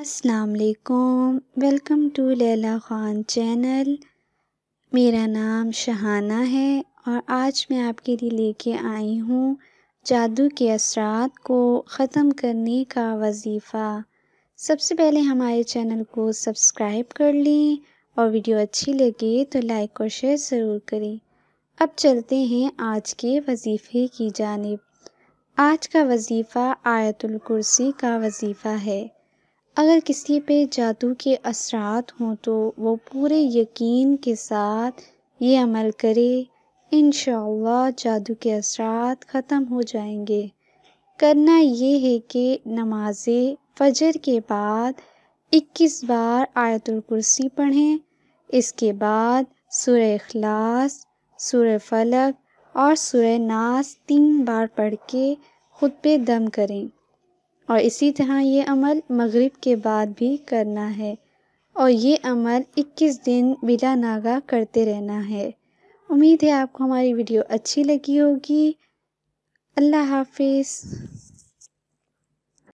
असलकुम welcome to Laila Khan channel मेरा नाम शहाना है और आज मैं आपके लिए लेके आई हूँ जादू के असरात को ख़त्म करने का वजीफ़ा सबसे पहले हमारे चैनल को सब्सक्राइब कर लें और वीडियो अच्छी लगे तो लाइक और शेयर ज़रूर करें अब चलते हैं आज के वजीफ़े की जानब आज का वजीफ़ा आयतुल कुर्सी का वजीफ़ा है अगर किसी पे जादू के असरात हों तो वो पूरे यकीन के साथ ये अमल करे इन जादू के असरात ख़त्म हो जाएंगे करना ये है कि नमाज फजर के बाद 21 बार आयतुल कुर्सी पढ़ें इसके बाद सूर्य अखलास सूर्य फलक और सुरह नास तीन बार पढ़ के ख़ुद पे दम करें और इसी तरह ये अमल मगरिब के बाद भी करना है और ये अमल 21 दिन बिला नागा करते रहना है उम्मीद है आपको हमारी वीडियो अच्छी लगी होगी अल्लाह हाफिज़